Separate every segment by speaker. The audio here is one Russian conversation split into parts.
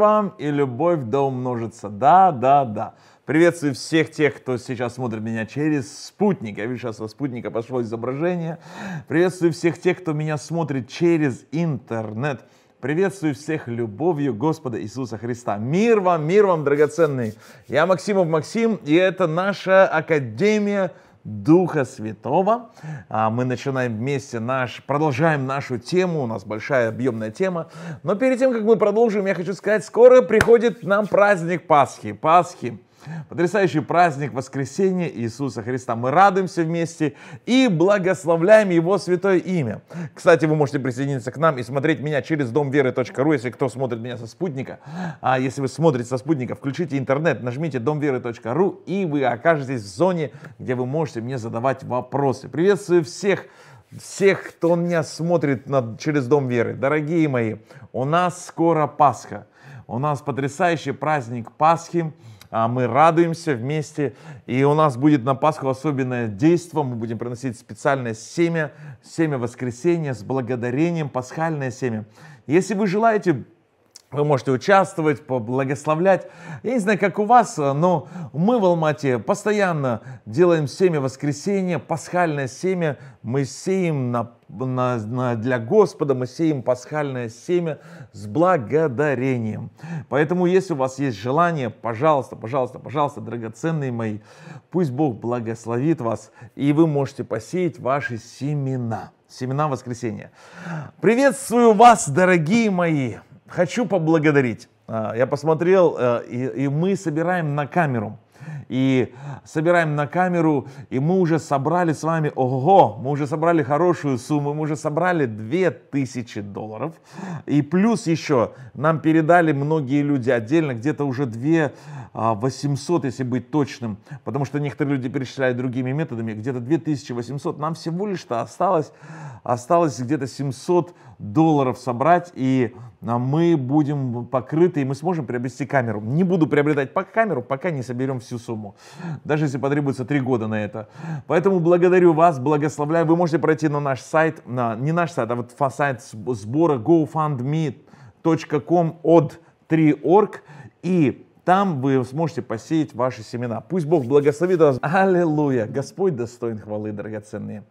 Speaker 1: вам, и любовь да умножится. Да, да, да. Приветствую всех тех, кто сейчас смотрит меня через спутник. Я вижу, сейчас со спутника пошло изображение. Приветствую всех тех, кто меня смотрит через интернет. Приветствую всех любовью Господа Иисуса Христа. Мир вам, мир вам, драгоценный. Я Максимов Максим, и это наша Академия Духа Святого. А, мы начинаем вместе наш, продолжаем нашу тему, у нас большая объемная тема. Но перед тем, как мы продолжим, я хочу сказать, скоро приходит нам праздник Пасхи. Пасхи Потрясающий праздник воскресения Иисуса Христа. Мы радуемся вместе и благословляем Его святое имя. Кстати, вы можете присоединиться к нам и смотреть меня через домверы.ру, если кто смотрит меня со спутника. А если вы смотрите со спутника, включите интернет, нажмите домверы.ру, и вы окажетесь в зоне, где вы можете мне задавать вопросы. Приветствую всех! Всех, кто меня смотрит на, через Дом Веры, дорогие мои, у нас скоро Пасха. У нас потрясающий праздник Пасхи. А мы радуемся вместе, и у нас будет на Пасху особенное действие, мы будем приносить специальное семя, семя воскресения с благодарением, пасхальное семя. Если вы желаете вы можете участвовать, поблагословлять. Я не знаю, как у вас, но мы в Алмате постоянно делаем семя воскресения, пасхальное семя. Мы сеем на на, на, для Господа мы сеем пасхальное семя с благодарением. Поэтому, если у вас есть желание, пожалуйста, пожалуйста, пожалуйста, драгоценные мои, пусть Бог благословит вас, и вы можете посеять ваши семена. Семена воскресения. Приветствую вас, дорогие мои. Хочу поблагодарить. А, я посмотрел, э, и, и мы собираем на камеру и собираем на камеру, и мы уже собрали с вами, ого, мы уже собрали хорошую сумму, мы уже собрали 2000 долларов, и плюс еще нам передали многие люди отдельно, где-то уже 2 800, а, если быть точным, потому что некоторые люди перечисляют другими методами, где-то 2800, нам всего лишь-то осталось, осталось где-то 700 долларов собрать, и а мы будем покрыты, и мы сможем приобрести камеру. Не буду приобретать по камеру, пока не соберем всю сумму. Даже если потребуется три года на это. Поэтому благодарю вас, благословляю. Вы можете пройти на наш сайт, на, не наш сайт, а вот сайт сбора gofundme.com от 3.org и там вы сможете посеять ваши семена. Пусть Бог благословит вас. Аллилуйя! Господь достоин хвалы, драгоценные.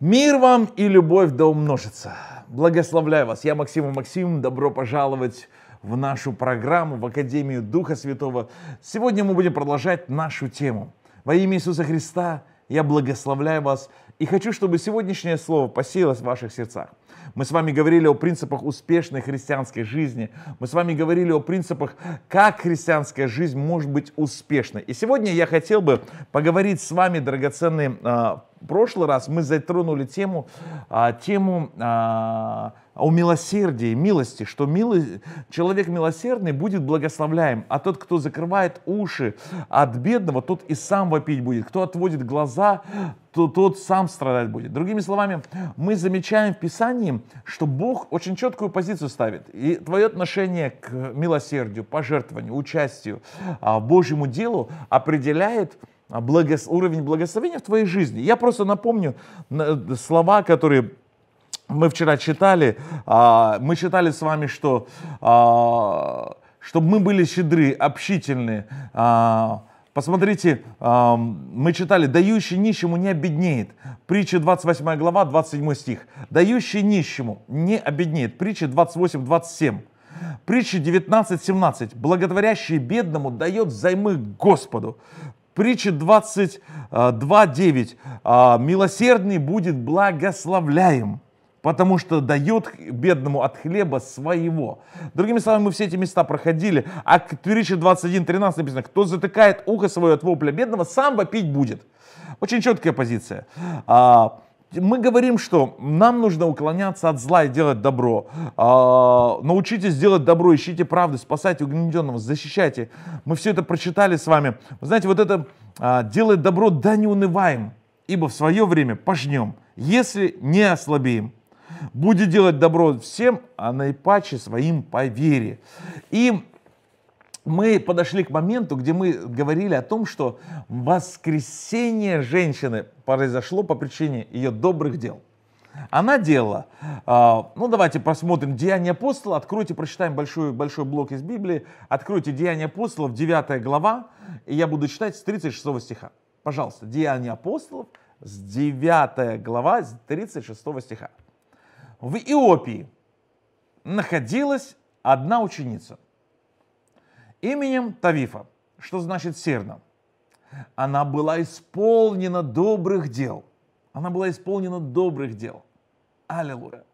Speaker 1: Мир вам и любовь да умножится. Благословляю вас. Я Максим и Максим. Добро пожаловать в нашу программу, в Академию Духа Святого. Сегодня мы будем продолжать нашу тему. Во имя Иисуса Христа я благословляю вас и хочу, чтобы сегодняшнее слово посеялось в ваших сердцах. Мы с вами говорили о принципах успешной христианской жизни. Мы с вами говорили о принципах, как христианская жизнь может быть успешной. И сегодня я хотел бы поговорить с вами, драгоценные, а, в прошлый раз мы затронули тему, а, тему а, о милосердии, милости, что милый, человек милосердный будет благословляем, а тот, кто закрывает уши от бедного, тот и сам вопить будет, кто отводит глаза, то тот сам страдать будет. Другими словами, мы замечаем в Писании, пониманием, что Бог очень четкую позицию ставит. И твое отношение к милосердию, пожертвованию, участию, а, Божьему делу определяет а, благос... уровень благословения в твоей жизни. Я просто напомню слова, которые мы вчера читали. А, мы читали с вами, что чтобы мы были щедры, общительны, Посмотрите, мы читали, дающий нищему не обеднеет. Притча 28 глава, 27 стих. Дающий нищему не обеднеет. Притча 28, 27. Притча 19, 17. Благотворящий бедному дает взаймы Господу. Притча 22, 9. А, «А, милосердный будет благословляем потому что дает бедному от хлеба своего. Другими словами, мы все эти места проходили, а к Твиричи 21.13 написано, кто затыкает ухо свое от вопля бедного, сам вопить будет. Очень четкая позиция. А, мы говорим, что нам нужно уклоняться от зла и делать добро. А, научитесь делать добро, ищите правду, спасайте угнетенного, защищайте. Мы все это прочитали с вами. Вы знаете, вот это а, «делать добро, да не унываем, ибо в свое время пожнем, если не ослабеем» будет делать добро всем, а наипаче своим по вере. И мы подошли к моменту, где мы говорили о том, что воскресение женщины произошло по причине ее добрых дел. Она делала. А, ну, давайте посмотрим Деяния апостола. Откройте, прочитаем большой, большой блок из Библии. Откройте Деяния апостолов, 9 глава. И я буду читать с 36 стиха. Пожалуйста, Деяния апостолов, с 9 глава, с 36 стиха в Иопии находилась одна ученица именем Тавифа, что значит серна. Она была исполнена добрых дел. Она была исполнена добрых дел. Аллилуйя.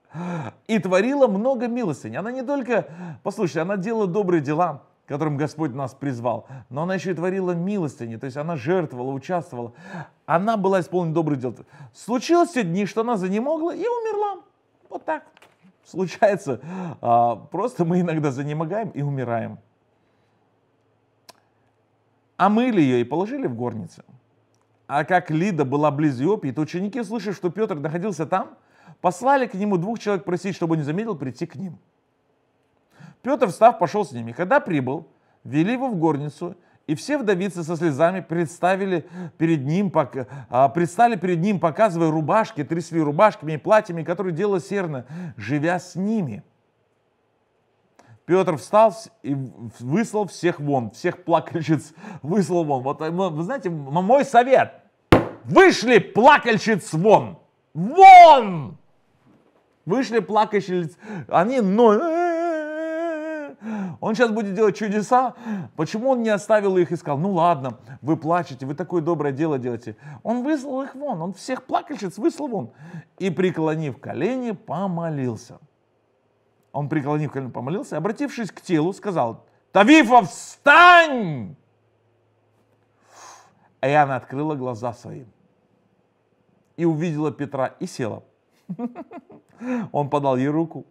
Speaker 1: И творила много милостыни. Она не только, послушай, она делала добрые дела, которым Господь нас призвал, но она еще и творила милостыни, то есть она жертвовала, участвовала. Она была исполнена добрых дел. Случилось те дни, что она занемогла и умерла. Вот так случается. А, просто мы иногда занемогаем и умираем. А мыли ее и положили в горницу. А как Лида была близ Иопии, то ученики, слышав, что Петр находился там, послали к нему двух человек просить, чтобы не заметил прийти к ним. Петр, встав, пошел с ними. Когда прибыл, вели его в горницу, и все вдовицы со слезами представили перед ним, а, предстали перед ним, показывая рубашки, трясли рубашками и платьями, которые делала серна, живя с ними. Петр встал и выслал всех вон, всех плакальщиц выслал вон. Вот, вы знаете, мой совет. Вышли плакальщиц вон! Вон! Вышли плакальщиц, они, ну, он сейчас будет делать чудеса. Почему он не оставил их и сказал, ну ладно, вы плачете, вы такое доброе дело делаете. Он выслал их вон, он всех плакальщиц выслал вон. И преклонив колени, помолился. Он, преклонив колени, помолился, обратившись к телу, сказал, Тавифа, встань! И она открыла глаза своим. И увидела Петра и села. Он подал ей руку,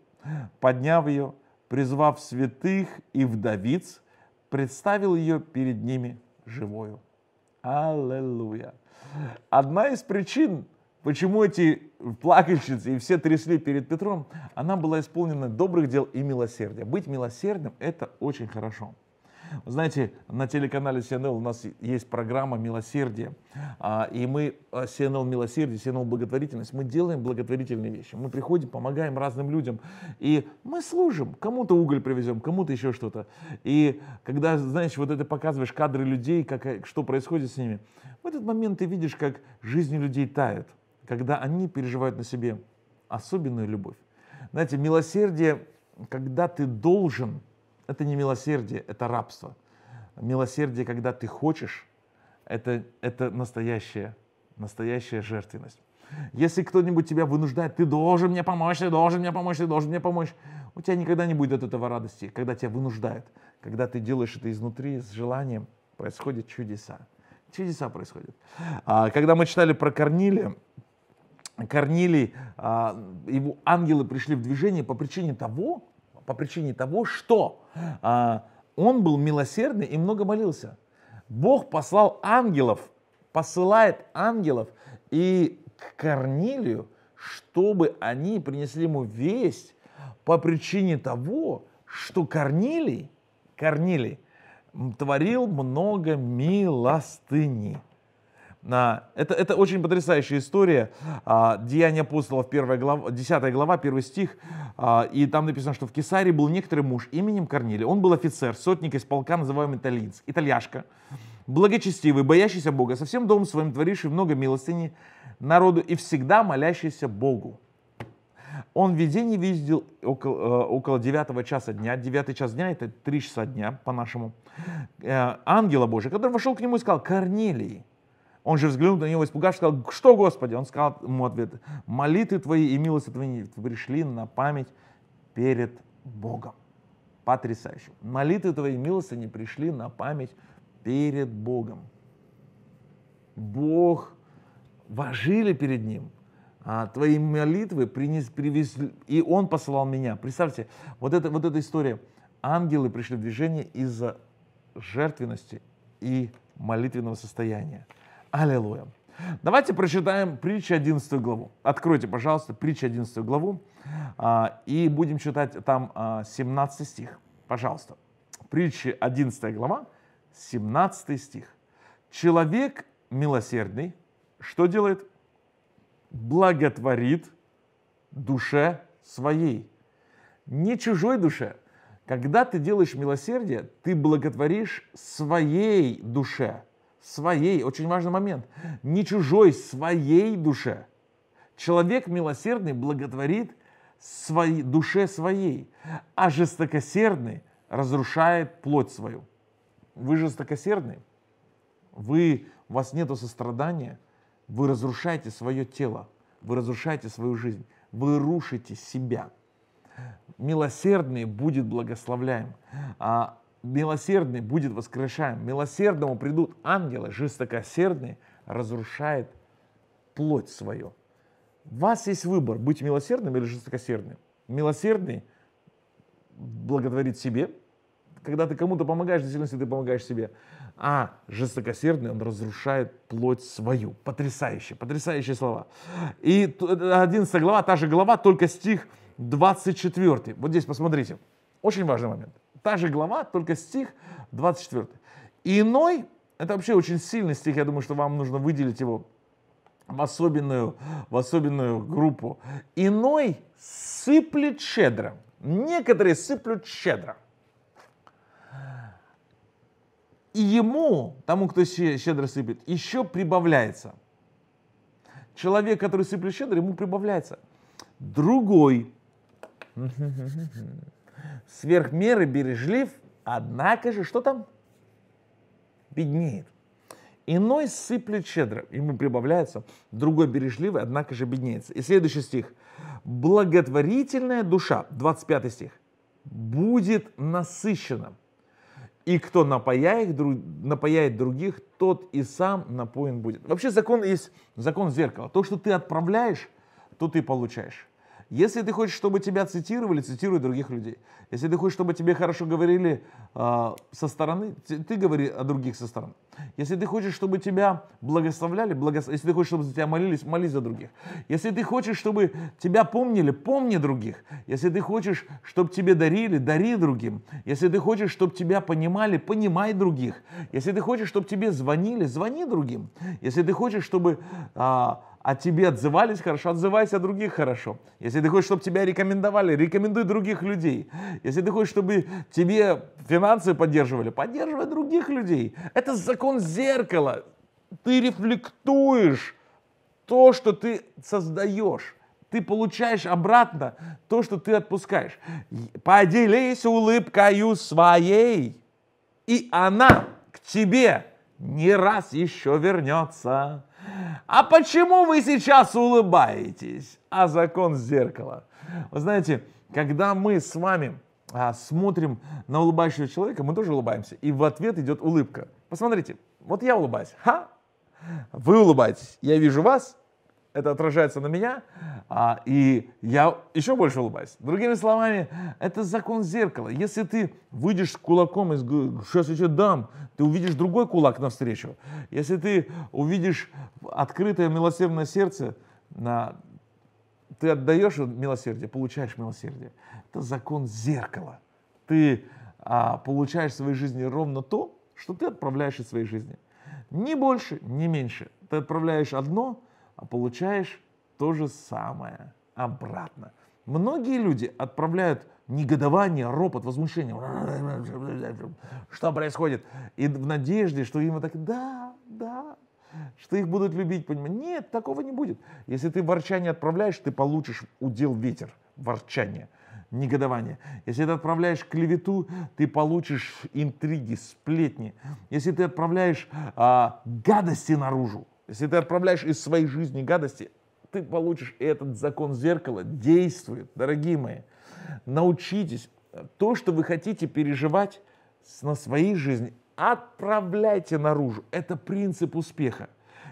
Speaker 1: подняв ее, призвав святых и вдовиц, представил ее перед ними живою. Аллилуйя. Одна из причин, почему эти плакальщицы и все трясли перед Петром, она была исполнена добрых дел и милосердия. Быть милосердным – это очень хорошо. Знаете, на телеканале CNL у нас есть программа «Милосердие». А, и мы, CNL а, «Милосердие», CNL «Благотворительность», мы делаем благотворительные вещи. Мы приходим, помогаем разным людям. И мы служим. Кому-то уголь привезем, кому-то еще что-то. И когда, знаешь, вот это показываешь кадры людей, как, э, что происходит с ними, в этот момент ты видишь, как жизни людей тают, когда они переживают на себе особенную любовь. Знаете, милосердие, когда ты должен – это не милосердие, это рабство. Милосердие, когда ты хочешь, это, это настоящая, настоящая жертвенность. Если кто-нибудь тебя вынуждает, ты должен мне помочь, ты должен мне помочь, ты должен мне помочь, у тебя никогда не будет от этого радости, когда тебя вынуждают. Когда ты делаешь это изнутри, с желанием, происходят чудеса. Чудеса происходят. А, когда мы читали про Корнилия, Корнилий, а, его ангелы пришли в движение по причине того, по причине того, что а, он был милосердный и много молился. Бог послал ангелов, посылает ангелов и к Корнилию, чтобы они принесли ему весть по причине того, что Корнилий, Корнилий творил много милостыни. Это, это очень потрясающая история. А, Деяния апостолов, 1 глава, 10 глава, 1 стих. А, и там написано, что в Кесарии был некоторый муж именем Корнилия. Он был офицер, сотник из полка, называемый итальянц, итальяшка. Благочестивый, боящийся Бога, со всем домом своим творивший много милостыни народу и всегда молящийся Богу. Он видение видел около, э, около 9 часа дня. 9 час дня — это 3 часа дня по-нашему. Э, ангела Божия, который вошел к нему и сказал, «Корнилий, он же взглянул на него, испугавшись, сказал, что, Господи? Он сказал ему ответ, молитвы твои и милости твои пришли на память перед Богом. Потрясающе. Молитвы твои и милости не пришли на память перед Богом. Бог, вожили перед Ним, а твои молитвы принес, привезли, и Он посылал меня. Представьте, вот, это, вот эта история. Ангелы пришли в движение из-за жертвенности и молитвенного состояния. Аллилуйя. Давайте прочитаем притчи 11 главу. Откройте, пожалуйста, притчи 11 главу. А, и будем читать там 17 а, стих. Пожалуйста. Притчи 11 глава, 17 стих. Человек милосердный что делает? Благотворит душе своей. Не чужой душе. Когда ты делаешь милосердие, ты благотворишь своей душе – своей, очень важный момент, не чужой, своей душе. Человек милосердный благотворит своей, душе своей, а жестокосердный разрушает плоть свою. Вы жестокосердный, вы, у вас нет сострадания, вы разрушаете свое тело, вы разрушаете свою жизнь, вы рушите себя. Милосердный будет благословляем, а милосердный будет воскрешаем. Милосердному придут ангелы, жестокосердный разрушает плоть свою. У вас есть выбор, быть милосердным или жестокосердным. Милосердный благотворит себе, когда ты кому-то помогаешь, в действительности ты помогаешь себе. А жестокосердный, он разрушает плоть свою. Потрясающе, потрясающие слова. И 11 э, глава, та же глава, только стих 24. Вот здесь посмотрите. Очень важный момент. Та же глава, только стих 24. Иной, это вообще очень сильный стих, я думаю, что вам нужно выделить его в особенную, в особенную группу. Иной сыплет щедро. Некоторые сыплют щедро. И ему, тому, кто щедро сыпет, еще прибавляется. Человек, который сыплет щедро, ему прибавляется. Другой сверх меры бережлив, однако же, что там? Беднеет. Иной сыплет щедро, ему прибавляется, другой бережливый, однако же беднеется. И следующий стих. Благотворительная душа, 25 стих, будет насыщена. И кто напаяет, напаяет других, тот и сам напоен будет. Вообще закон есть закон зеркала. То, что ты отправляешь, то ты получаешь. Если ты хочешь, чтобы тебя цитировали, цитируй других людей. Если ты хочешь, чтобы тебе хорошо говорили э, со стороны, ты, ты говори о других со стороны. Если ты хочешь, чтобы тебя благословляли, благос... если ты хочешь, чтобы за тебя молились, молись за других. Если ты хочешь, чтобы тебя помнили, помни других. Если ты хочешь, чтобы тебе дарили, дари другим. Если ты хочешь, чтобы тебя понимали, понимай других. Если ты хочешь, чтобы тебе звонили, звони другим. Если ты хочешь, чтобы... Э, о тебе отзывались хорошо, отзывайся о других хорошо. Если ты хочешь, чтобы тебя рекомендовали, рекомендуй других людей. Если ты хочешь, чтобы тебе финансы поддерживали, поддерживай других людей. Это закон зеркала. Ты рефлектуешь то, что ты создаешь. Ты получаешь обратно то, что ты отпускаешь. Поделись улыбкою своей, и она к тебе не раз еще вернется. А почему вы сейчас улыбаетесь? А закон зеркала. Вы знаете, когда мы с вами а, смотрим на улыбающего человека, мы тоже улыбаемся. И в ответ идет улыбка. Посмотрите, вот я улыбаюсь. Ха! Вы улыбаетесь. Я вижу вас, это отражается на меня, а, и я еще больше улыбаюсь. Другими словами, это закон зеркала. Если ты выйдешь с кулаком и сейчас я тебе дам, ты увидишь другой кулак навстречу. Если ты увидишь открытое милосердное сердце, на, ты отдаешь милосердие, получаешь милосердие. Это закон зеркала. Ты а, получаешь в своей жизни ровно то, что ты отправляешь из своей жизни. Ни больше, ни меньше. Ты отправляешь одно, а получаешь то же самое обратно. Многие люди отправляют негодование, ропот, возмущение. Что происходит? И в надежде, что им так, да, да, что их будут любить, понимаешь? Нет, такого не будет. Если ты ворчание отправляешь, ты получишь удел ветер, ворчание, негодование. Если ты отправляешь клевету, ты получишь интриги, сплетни. Если ты отправляешь а, гадости наружу, если ты отправляешь из своей жизни гадости, ты получишь и этот закон зеркала действует, дорогие мои. Научитесь то, что вы хотите переживать на своей жизни, отправляйте наружу. Это принцип успеха.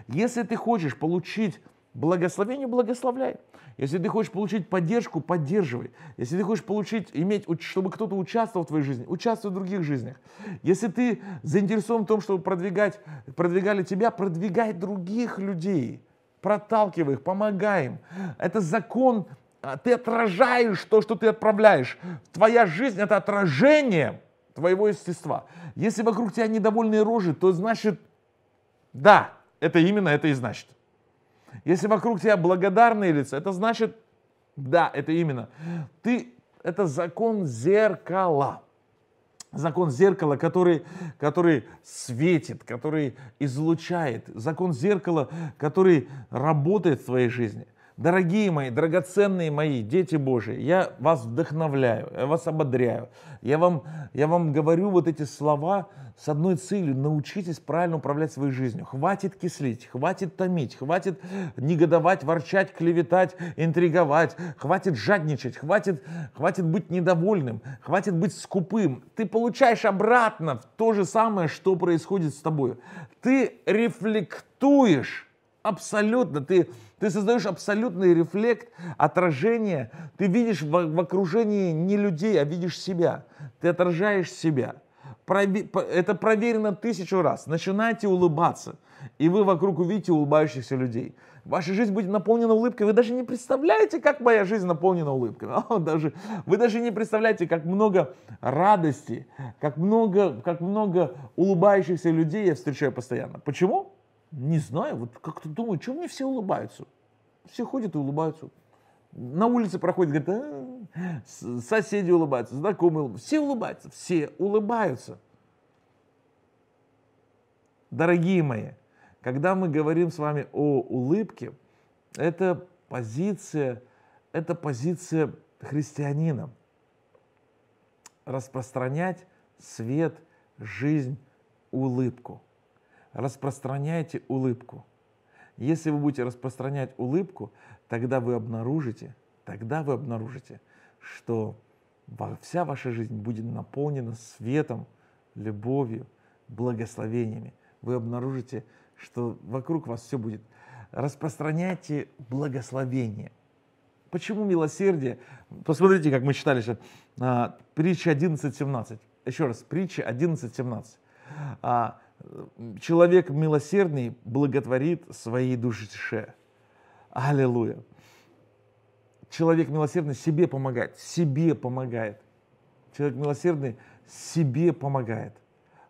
Speaker 1: Если ты хочешь получить Благословение благословляй. Если ты хочешь получить поддержку, поддерживай. Если ты хочешь получить, иметь, чтобы кто-то участвовал в твоей жизни, участвуй в других жизнях. Если ты заинтересован в том, чтобы продвигать, продвигали тебя, продвигай других людей. Проталкивай их, помогай им. Это закон, а, ты отражаешь то, что ты отправляешь. Твоя жизнь – это отражение твоего естества. Если вокруг тебя недовольные рожи, то значит, да, это именно это и значит. Если вокруг тебя благодарные лица, это значит, да, это именно. Ты, это закон зеркала. Закон зеркала, который, который светит, который излучает. Закон зеркала, который работает в твоей жизни. Дорогие мои, драгоценные мои, дети Божии, я вас вдохновляю, я вас ободряю. Я вам, я вам говорю вот эти слова с одной целью. Научитесь правильно управлять своей жизнью. Хватит кислить, хватит томить, хватит негодовать, ворчать, клеветать, интриговать. Хватит жадничать, хватит, хватит быть недовольным, хватит быть скупым. Ты получаешь обратно то же самое, что происходит с тобой. Ты рефлектуешь абсолютно, ты, ты создаешь абсолютный рефлект, отражение, ты видишь в, в окружении не людей, а видишь себя, ты отражаешь себя. Прове, это проверено тысячу раз. Начинайте улыбаться, и вы вокруг увидите улыбающихся людей. Ваша жизнь будет наполнена улыбкой. Вы даже не представляете, как моя жизнь наполнена улыбкой. Даже, вы даже не представляете, как много радости, как много, как много улыбающихся людей я встречаю постоянно. Почему? Не знаю, вот как-то думаю, что мне все улыбаются. Все ходят и улыбаются. На улице проходит, говорит, а, соседи улыбаются, знакомые улыбаются. Все улыбаются, все улыбаются. Дорогие мои, когда мы говорим с вами о улыбке, это позиция, это позиция христианина. Распространять свет, жизнь, улыбку распространяйте улыбку. Если вы будете распространять улыбку, тогда вы обнаружите, тогда вы обнаружите, что вся ваша жизнь будет наполнена светом, любовью, благословениями. Вы обнаружите, что вокруг вас все будет. Распространяйте благословение. Почему милосердие? Посмотрите, как мы читали сейчас. А, притча 11.17. Еще раз, притча 11.17 человек милосердный благотворит своей душе. Аллилуйя. Человек милосердный себе помогает, себе помогает. Человек милосердный себе помогает.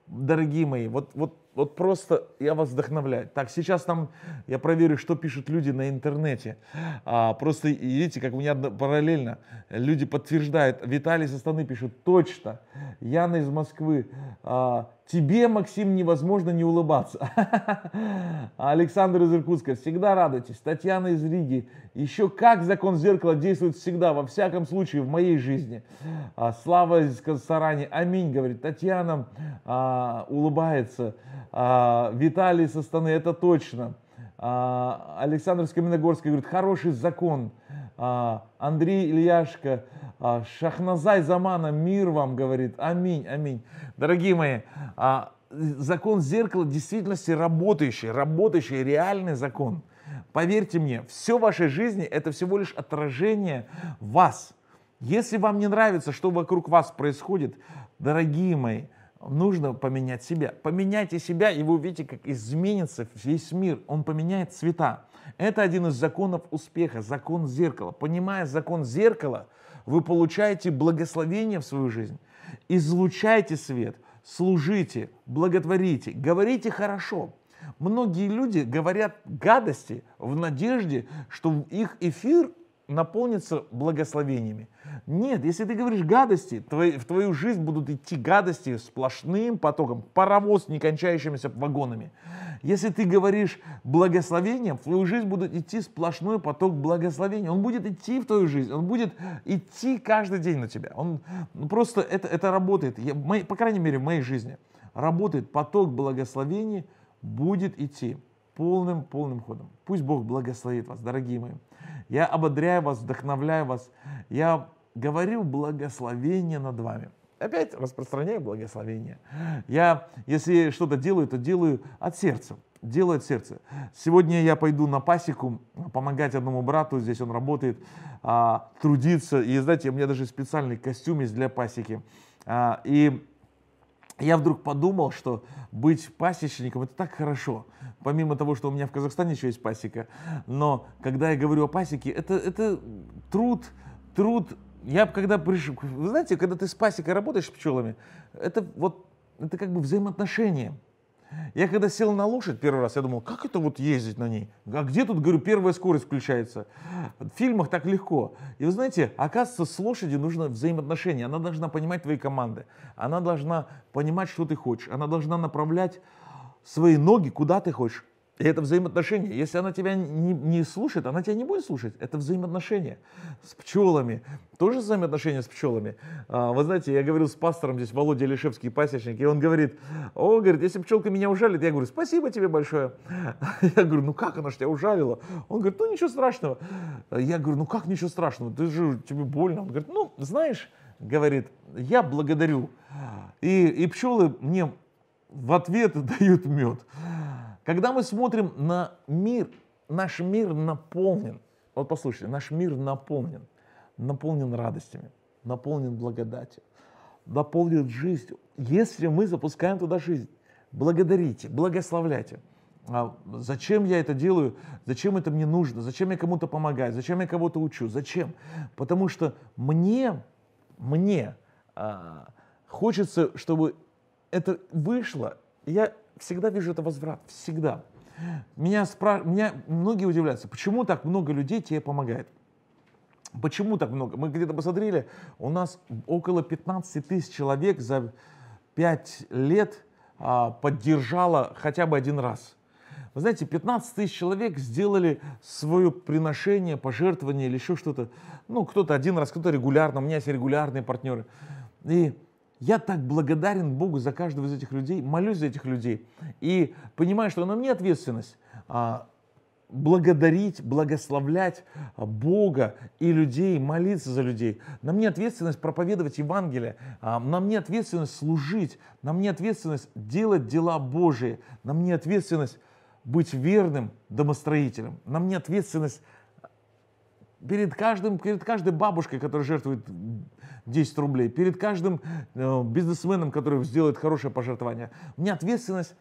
Speaker 1: Дорогие мои, вот, вот, вот просто я вас вдохновляю. Так, сейчас там я проверю, что пишут люди на интернете. А, просто видите, как у меня параллельно люди подтверждают. Виталий со Станы пишет, точно. Яна из Москвы. А, Тебе, Максим, невозможно не улыбаться. Александр из Иркутска, всегда радуйтесь. Татьяна из Риги, еще как закон зеркала действует всегда, во всяком случае, в моей жизни. А Слава из Казахстана, аминь, говорит. Татьяна а, улыбается. А, Виталий со Станы, это точно. А, Александр из Каменогорска говорит, хороший закон. А, Андрей Ильяшко, а, Шахназай Замана, мир вам, говорит, аминь, аминь. Дорогие мои, а, закон зеркала действительности работающий, работающий, реальный закон. Поверьте мне, все в вашей жизни это всего лишь отражение вас. Если вам не нравится, что вокруг вас происходит, дорогие мои, нужно поменять себя. Поменяйте себя, и вы увидите, как изменится весь мир. Он поменяет цвета. Это один из законов успеха, закон зеркала. Понимая закон зеркала, вы получаете благословение в свою жизнь. Излучайте свет, служите, благотворите, говорите хорошо. Многие люди говорят гадости в надежде, что их эфир наполнится благословениями. Нет, если ты говоришь гадости, в твою жизнь будут идти гадости сплошным потоком, паровоз с некончающимися вагонами. Если ты говоришь благословением, в твою жизнь будут идти сплошной поток благословений. Он будет идти в твою жизнь, он будет идти каждый день на тебя. Он ну, просто это, это работает, Я, мои, по крайней мере в моей жизни. Работает поток благословений, будет идти полным-полным ходом. Пусть Бог благословит вас, дорогие мои. Я ободряю вас, вдохновляю вас. Я говорю благословение над вами. Опять распространяю благословение. Я, если что-то делаю, то делаю от сердца. Делаю от сердца. Сегодня я пойду на пасеку помогать одному брату, здесь он работает, а, трудиться. И знаете, у меня даже специальный костюм есть для пасеки. А, и я вдруг подумал, что быть пасечником это так хорошо. Помимо того, что у меня в Казахстане еще есть пасека, но когда я говорю о пасеке, это, это труд, труд. Я когда пришел, вы знаете, когда ты с пасекой работаешь с пчелами, это вот это как бы взаимоотношения. Я когда сел на лошадь первый раз, я думал, как это вот ездить на ней? А где тут, говорю, первая скорость включается? В фильмах так легко. И вы знаете, оказывается, с лошадью нужно взаимоотношение. Она должна понимать твои команды. Она должна понимать, что ты хочешь. Она должна направлять свои ноги куда ты хочешь. И это взаимоотношения. Если она тебя не, не слушает, она тебя не будет слушать. Это взаимоотношения с пчелами. Тоже взаимоотношения с пчелами. А, вы знаете, я говорил с пастором здесь, Володя Лишевский, пасечник, и он говорит, о, говорит, если пчелка меня ужалит, я говорю, спасибо тебе большое. Я говорю, ну как она ж тебя ужалила? Он говорит, ну ничего страшного. Я говорю, ну как ничего страшного? Ты же, тебе больно. Он говорит, ну, знаешь, говорит, я благодарю. И, и пчелы мне в ответ дают мед. Когда мы смотрим на мир, наш мир наполнен, вот послушайте, наш мир наполнен, наполнен радостями, наполнен благодатью, наполнен жизнью. Если мы запускаем туда жизнь, благодарите, благословляйте. А зачем я это делаю? Зачем это мне нужно? Зачем я кому-то помогаю? Зачем я кого-то учу? Зачем? Потому что мне, мне а, хочется, чтобы это вышло. Я всегда вижу это возврат, всегда. Меня, спра... Меня многие удивляются, почему так много людей тебе помогает. Почему так много? Мы где-то посмотрели, у нас около 15 тысяч человек за 5 лет а, поддержало хотя бы один раз. Вы знаете, 15 тысяч человек сделали свое приношение, пожертвование или еще что-то. Ну, кто-то один раз, кто-то регулярно, у меня есть регулярные партнеры. И я так благодарен Богу за каждого из этих людей, молюсь за этих людей и понимаю, что на мне ответственность а, благодарить, благословлять а, Бога и людей, молиться за людей. На мне ответственность проповедовать Евангелие, а, на мне ответственность служить, на мне ответственность делать дела Божии, на мне ответственность быть верным домостроителем, на мне ответственность перед, каждым, перед каждой бабушкой, которая жертвует 10 рублей, перед каждым э, бизнесменом, который сделает хорошее пожертвование. У меня ответственность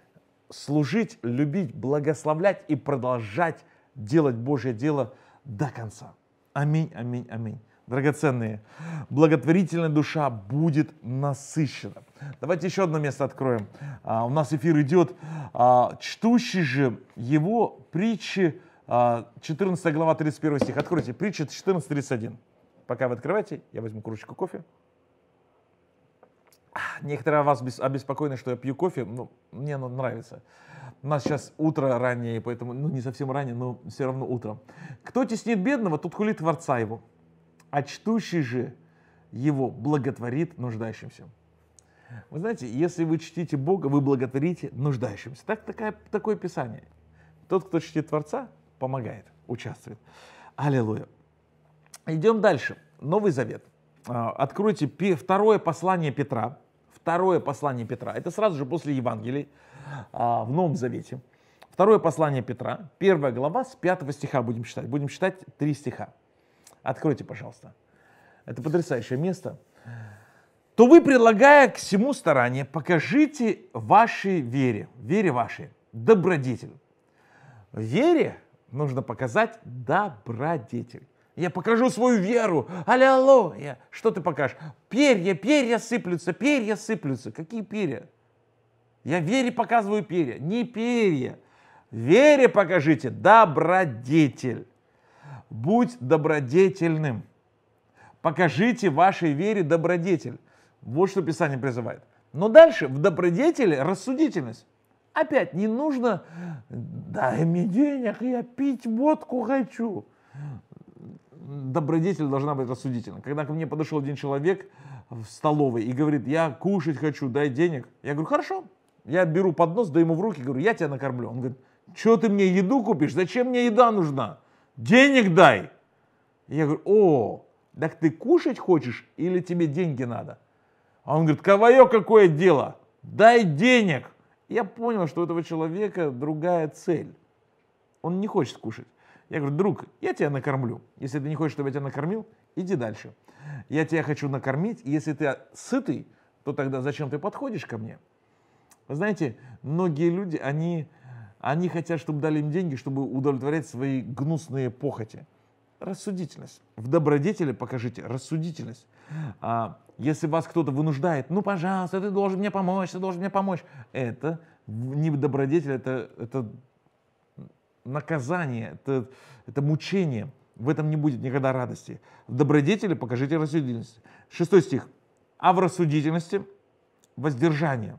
Speaker 1: служить, любить, благословлять и продолжать делать Божье дело до конца. Аминь, аминь, аминь. Драгоценные, благотворительная душа будет насыщена. Давайте еще одно место откроем. А, у нас эфир идет. А, чтущий же его притчи 14 а, глава, 31 стих. Откройте, притча 14.31. Пока вы открываете, я возьму кружечку кофе. Некоторые о вас обеспокоены, что я пью кофе, но ну, мне оно нравится. У нас сейчас утро раннее, поэтому, ну не совсем раннее, но все равно утром. Кто теснит бедного, тот хулит Творца его, а чтущий же его благотворит нуждающимся. Вы знаете, если вы чтите Бога, вы благотворите нуждающимся. Так такое, такое писание. Тот, кто чтит Творца, помогает, участвует. Аллилуйя. Идем дальше. Новый Завет. А, откройте второе послание Петра. Второе послание Петра. Это сразу же после Евангелий а, в Новом Завете. Второе послание Петра, первая глава, с пятого стиха будем читать. Будем читать три стиха. Откройте, пожалуйста. Это потрясающее место. То вы, предлагая к всему старание, покажите вашей вере, вере вашей, добродетель. Вере нужно показать добродетель. Я покажу свою веру. Алло, алло, я. Что ты покажешь? Перья, перья сыплются, перья сыплются. Какие перья? Я вере показываю перья, не перья. Вере покажите добродетель. Будь добродетельным. Покажите вашей вере добродетель. Вот что Писание призывает. Но дальше в добродетели рассудительность. Опять не нужно, дай мне денег, я пить водку хочу. Добродетель должна быть рассудительна. Когда ко мне подошел один человек в столовой и говорит, я кушать хочу, дай денег. Я говорю, хорошо. Я беру поднос, даю ему в руки, говорю, я тебя накормлю. Он говорит, что ты мне еду купишь? Зачем мне еда нужна? Денег дай. Я говорю, о, так ты кушать хочешь или тебе деньги надо? А он говорит, ковое какое дело, дай денег. Я понял, что у этого человека другая цель. Он не хочет кушать. Я говорю, друг, я тебя накормлю. Если ты не хочешь, чтобы я тебя накормил, иди дальше. Я тебя хочу накормить. Если ты сытый, то тогда зачем ты подходишь ко мне? Вы знаете, многие люди, они, они хотят, чтобы дали им деньги, чтобы удовлетворять свои гнусные похоти. Рассудительность. В добродетели покажите рассудительность. А, если вас кто-то вынуждает, ну, пожалуйста, ты должен мне помочь, ты должен мне помочь. Это не добродетель, это, это наказание, это, это мучение. В этом не будет никогда радости. В добродетели покажите рассудительность. Шестой стих. А в рассудительности воздержание.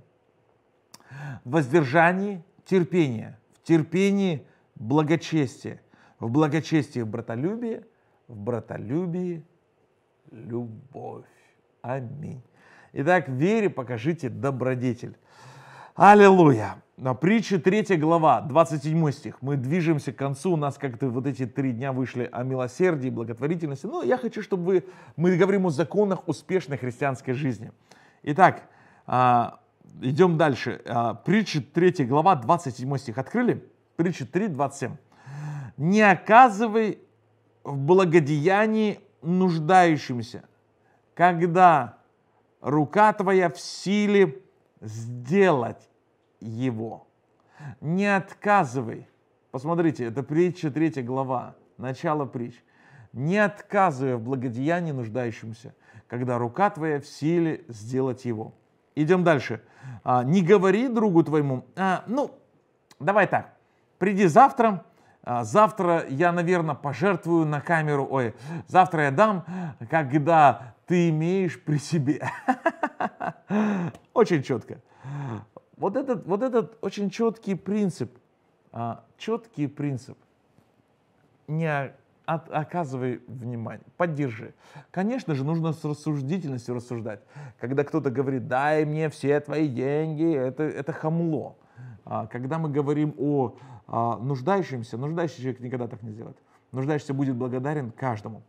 Speaker 1: В воздержании терпение. В терпении благочестие. В благочестии братолюбие. В братолюбии любовь. Аминь. Итак, вере покажите добродетель. Аллилуйя. На притче 3 глава, 27 стих. Мы движемся к концу, у нас как-то вот эти три дня вышли о милосердии, благотворительности. Но ну, я хочу, чтобы вы, мы говорим о законах успешной христианской жизни. Итак, а, идем дальше. А, притча 3 глава, 27 стих. Открыли? Притча 3, 27. «Не оказывай в благодеянии нуждающимся, когда рука твоя в силе сделать его. Не отказывай. Посмотрите, это притча 3 глава, начало притч. Не отказывай в благодеянии нуждающимся, когда рука твоя в силе сделать его. Идем дальше. А, не говори другу твоему, а, ну, давай так, приди завтра, а, завтра я, наверное, пожертвую на камеру, ой, завтра я дам, когда ты имеешь при себе. Очень четко. Вот этот, вот этот очень четкий принцип, а, четкий принцип, не от, оказывай внимание, поддержи. Конечно же, нужно с рассуждительностью рассуждать. Когда кто-то говорит, дай мне все твои деньги, это, это хамло. А, когда мы говорим о а нуждающимся, нуждающийся человек никогда так не сделает. Нуждающийся будет благодарен каждому.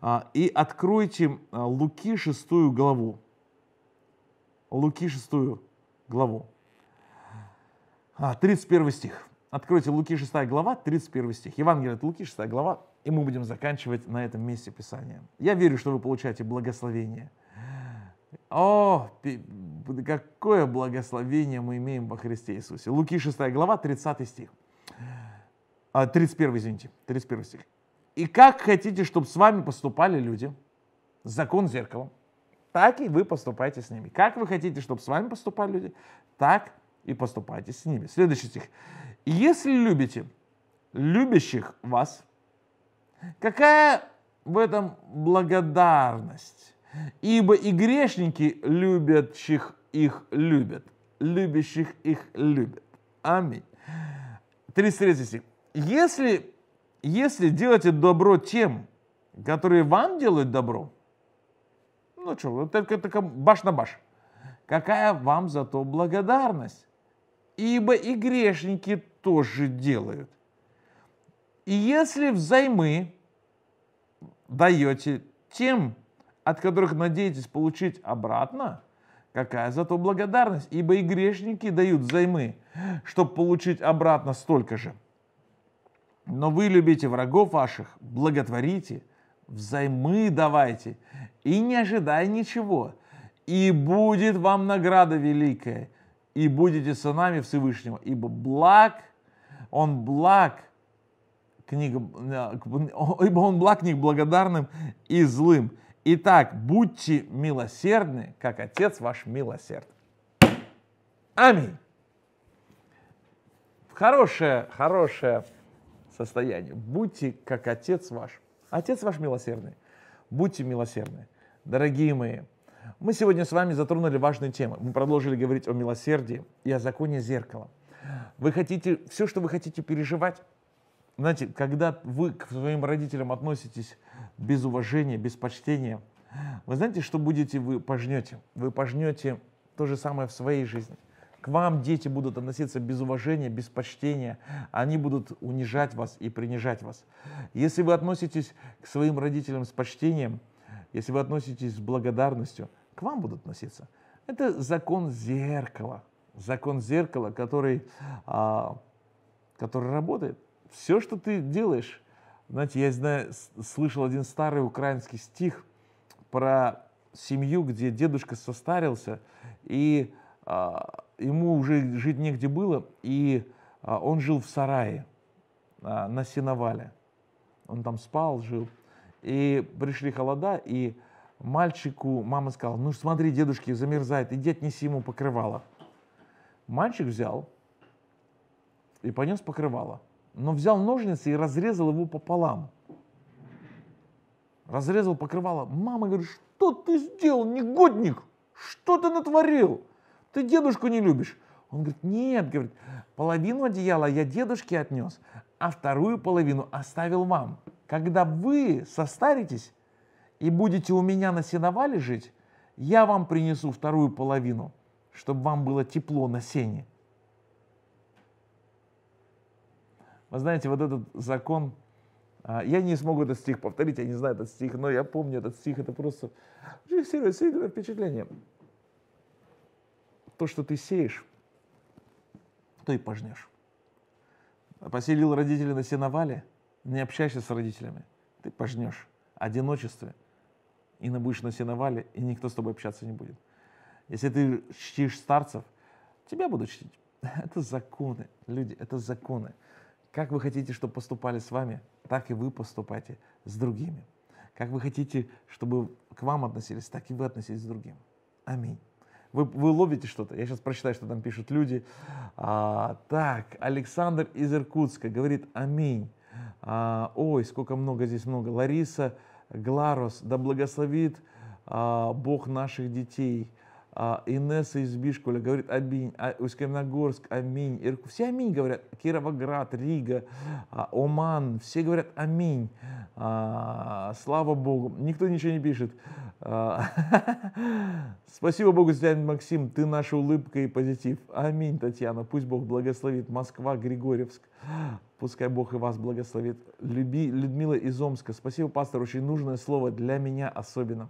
Speaker 1: А, и откройте а, Луки шестую главу. Луки шестую главу. 31 стих. Откройте Луки 6 глава, 31 стих. Евангелие от Луки 6 глава, и мы будем заканчивать на этом месте Писания. Я верю, что вы получаете благословение. О, какое благословение мы имеем во Христе Иисусе. Луки 6 глава, 30 стих. 31, а, извините, 31 стих. «И как хотите, чтобы с вами поступали люди, закон зеркалом, так и вы поступаете с ними. Как вы хотите, чтобы с вами поступали люди, так и поступайте с ними». Следующий стих. «Если любите любящих вас, какая в этом благодарность? Ибо и грешники любящих их любят, любящих их любят. Аминь. 33 стих. Если, если делаете добро тем, которые вам делают добро, ну что, только, только баш на баш, какая вам за то благодарность? Ибо и грешники тоже делают. И если взаймы даете тем, от которых надеетесь получить обратно, Какая зато благодарность, ибо и грешники дают займы, чтобы получить обратно столько же. Но вы любите врагов ваших, благотворите, взаймы давайте, и не ожидая ничего. И будет вам награда великая, и будете сынами Всевышнего, ибо благ, он благ, книга, э, ибо он благ не благодарным и злым, Итак, будьте милосердны, как Отец ваш милосерд. Аминь. Хорошее, хорошее состояние. Будьте как Отец ваш. Отец ваш милосердный. Будьте милосердны. Дорогие мои, мы сегодня с вами затронули важные темы. Мы продолжили говорить о милосердии и о законе зеркала. Вы хотите, все, что вы хотите переживать, знаете, когда вы к своим родителям относитесь без уважения, без почтения, вы знаете, что будете вы пожнете? Вы пожнете то же самое в своей жизни. К вам дети будут относиться без уважения, без почтения. Они будут унижать вас и принижать вас. Если вы относитесь к своим родителям с почтением, если вы относитесь с благодарностью, к вам будут относиться. Это закон зеркала. Закон зеркала, который, а, который работает. Все, что ты делаешь, знаете, я знаю, слышал один старый украинский стих про семью, где дедушка состарился, и э, ему уже жить негде было, и э, он жил в сарае э, на сеновале. Он там спал, жил. И пришли холода, и мальчику мама сказала, ну смотри, дедушки замерзает, иди отнеси ему покрывало. Мальчик взял и понес покрывало но взял ножницы и разрезал его пополам. Разрезал покрывало. Мама говорит, что ты сделал, негодник? Что ты натворил? Ты дедушку не любишь. Он говорит, нет, говорит, половину одеяла я дедушке отнес, а вторую половину оставил вам. Когда вы состаритесь и будете у меня на сеновале жить, я вам принесу вторую половину, чтобы вам было тепло на сене. Вы знаете, вот этот закон, а, я не смогу этот стих повторить, я не знаю этот стих, но я помню этот стих, это просто сильное впечатление. То, что ты сеешь, то и пожнешь. Поселил родителей на сеновале, не общайся с родителями, ты пожнешь. Одиночестве, и на будешь на сеновале, и никто с тобой общаться не будет. Если ты чтишь старцев, тебя будут чтить. Это законы, люди, это законы. Как вы хотите, чтобы поступали с вами, так и вы поступайте с другими. Как вы хотите, чтобы к вам относились, так и вы относитесь к другим. Аминь. Вы, вы ловите что-то? Я сейчас прочитаю, что там пишут люди. А, так, Александр из Иркутска говорит «Аминь». А, ой, сколько много здесь много. Лариса Гларос, да благословит а, Бог наших детей а, Инесса из Бишкуля говорит аминь, а, Усть-Каменогорск, аминь, Ирку, все аминь говорят, Кировоград, Рига, а, Оман, все говорят аминь, а, слава Богу, никто ничего не пишет. А, Спасибо Богу, Татьяна Максим, ты наша улыбка и позитив. Аминь, Татьяна, пусть Бог благословит Москва, Григорьевск. Пускай Бог и вас благословит. Люби, Людмила из Омска. Спасибо, пастор, очень нужное слово для меня особенно.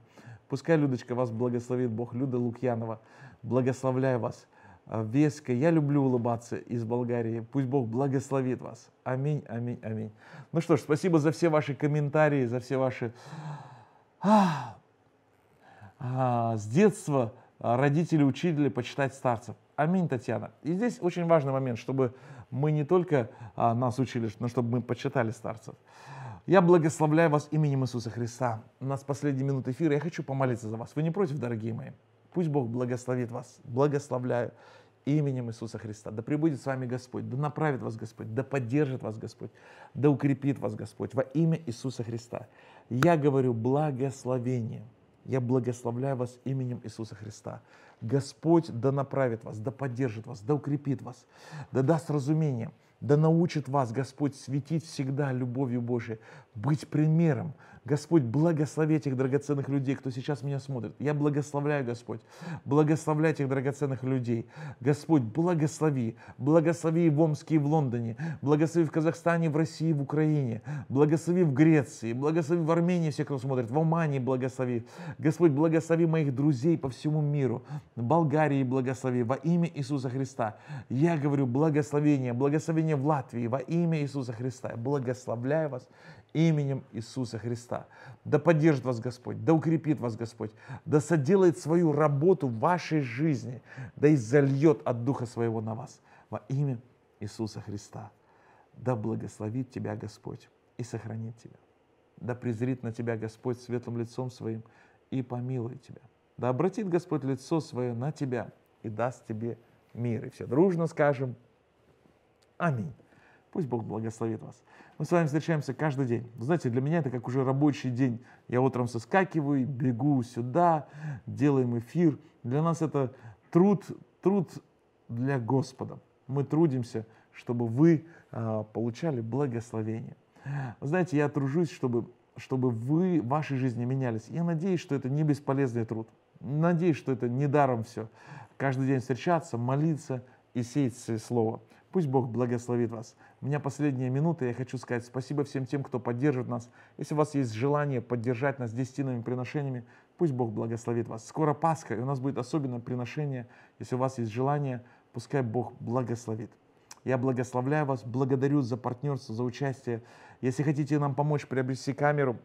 Speaker 1: Пускай, Людочка, вас благословит Бог. Люда Лукьянова, благословляю вас. А, Веска. я люблю улыбаться из Болгарии. Пусть Бог благословит вас. Аминь, аминь, аминь. Ну что ж, спасибо за все ваши комментарии, за все ваши... А, с детства а, родители учили почитать старцев. Аминь, Татьяна. И здесь очень важный момент, чтобы мы не только нас учили, но чтобы мы почитали старцев. Я благословляю вас именем Иисуса Христа. У нас последний минут эфира. Я хочу помолиться за вас. Вы не против, дорогие мои? Пусть Бог благословит вас. Благословляю именем Иисуса Христа. Да пребудет с вами Господь, да направит вас Господь, да поддержит вас Господь, да укрепит вас Господь во имя Иисуса Христа. Я говорю благословение. Я благословляю вас именем Иисуса Христа. Господь да направит вас, да поддержит вас, да укрепит вас, да даст разумение – да научит вас Господь светить всегда любовью Божией, быть примером, Господь, благослови этих драгоценных людей, кто сейчас меня смотрит. Я благословляю, Господь. Благословляй этих драгоценных людей. Господь, благослови. Благослови в Омске и в Лондоне. Благослови в Казахстане, в России, в Украине. Благослови в Греции. Благослови в Армении всех, кто смотрит. В Омане благослови. Господь, благослови моих друзей по всему миру. В Болгарии благослови. Во имя Иисуса Христа. Я говорю благословение. Благословение в Латвии. Во имя Иисуса Христа. Благословляю вас именем Иисуса Христа. Да поддержит вас Господь, да укрепит вас Господь, да соделает свою работу в вашей жизни, да изольет от Духа Своего на вас во имя Иисуса Христа. Да благословит тебя Господь и сохранит тебя. Да презрит на тебя Господь светлым лицом своим и помилует тебя. Да обратит Господь лицо свое на тебя и даст тебе мир. И все дружно скажем Аминь. Пусть Бог благословит вас. Мы с вами встречаемся каждый день. Вы знаете, для меня это как уже рабочий день. Я утром соскакиваю, бегу сюда, делаем эфир. Для нас это труд, труд для Господа. Мы трудимся, чтобы вы э, получали благословение. Вы знаете, я тружусь, чтобы, чтобы вы, ваши жизни менялись. Я надеюсь, что это не бесполезный труд. Надеюсь, что это не даром все. Каждый день встречаться, молиться и сеять слово. Пусть Бог благословит вас. У меня последние минуты, я хочу сказать спасибо всем тем, кто поддержит нас. Если у вас есть желание поддержать нас десятинными приношениями, пусть Бог благословит вас. Скоро Пасха, и у нас будет особенное приношение. Если у вас есть желание, пускай Бог благословит. Я благословляю вас, благодарю за партнерство, за участие. Если хотите нам помочь приобрести камеру,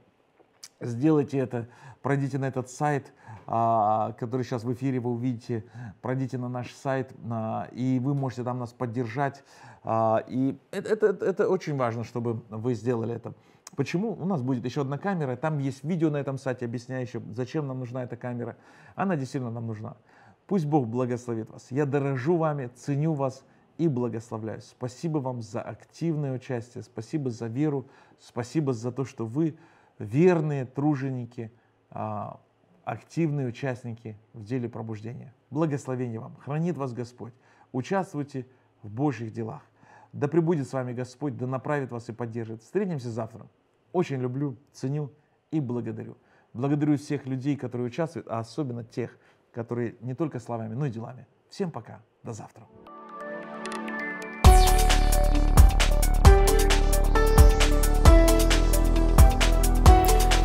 Speaker 1: Сделайте это, пройдите на этот сайт, а, который сейчас в эфире вы увидите, пройдите на наш сайт, а, и вы можете там нас поддержать. А, и это, это, это очень важно, чтобы вы сделали это. Почему? У нас будет еще одна камера, там есть видео на этом сайте, объясняющее, зачем нам нужна эта камера. Она действительно нам нужна. Пусть Бог благословит вас. Я дорожу вами, ценю вас и благословляю. Спасибо вам за активное участие, спасибо за веру, спасибо за то, что вы верные труженики, а, активные участники в деле пробуждения. Благословение вам! Хранит вас Господь! Участвуйте в Божьих делах! Да пребудет с вами Господь, да направит вас и поддержит. Встретимся завтра. Очень люблю, ценю и благодарю. Благодарю всех людей, которые участвуют, а особенно тех, которые не только словами, но и делами. Всем пока, до завтра.